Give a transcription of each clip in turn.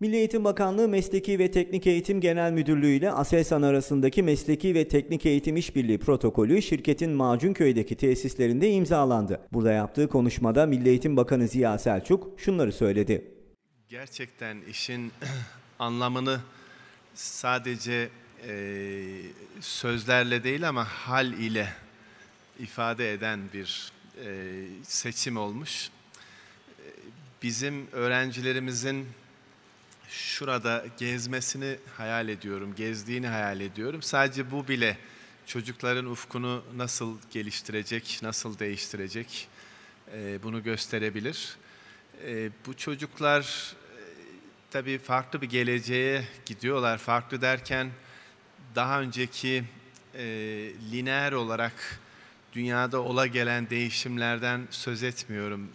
Milli Eğitim Bakanlığı Mesleki ve Teknik Eğitim Genel Müdürlüğü ile ASELSAN arasındaki Mesleki ve Teknik Eğitim İşbirliği protokolü şirketin Macunköy'deki tesislerinde imzalandı. Burada yaptığı konuşmada Milli Eğitim Bakanı Ziya Selçuk şunları söyledi. Gerçekten işin anlamını sadece e, sözlerle değil ama hal ile ifade eden bir e, seçim olmuş. E, bizim öğrencilerimizin şurada gezmesini hayal ediyorum, gezdiğini hayal ediyorum. Sadece bu bile çocukların ufkunu nasıl geliştirecek, nasıl değiştirecek e, bunu gösterebilir. E, bu çocuklar e, tabii farklı bir geleceğe gidiyorlar. Farklı derken daha önceki lineer olarak dünyada ola gelen değişimlerden söz etmiyorum.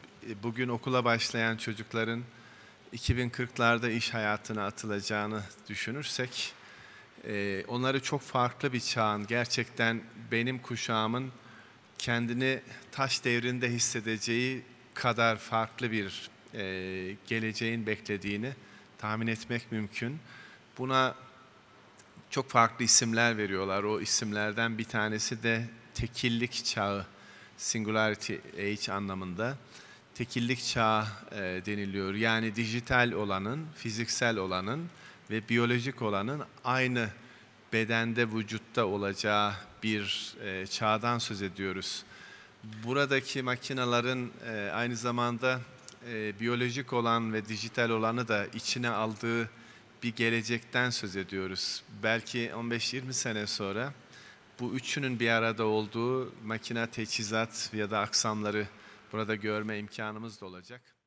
bugün okula başlayan çocukların 2040'larda iş hayatına atılacağını düşünürsek e, onları çok farklı bir çağın gerçekten benim kuşağımın kendini taş devrinde hissedeceği kadar farklı bir e, geleceğin beklediğini tahmin etmek mümkün. Buna çok farklı isimler veriyorlar. O isimlerden bir tanesi de tekillik çağı, singularity age anlamında tekillik çağı e, deniliyor. Yani dijital olanın, fiziksel olanın ve biyolojik olanın aynı bedende, vücutta olacağı bir e, çağdan söz ediyoruz. Buradaki makinelerin e, aynı zamanda biyolojik olan ve dijital olanı da içine aldığı bir gelecekten söz ediyoruz. Belki 15-20 sene sonra bu üçünün bir arada olduğu makina teçhizat ya da aksamları burada görme imkanımız da olacak.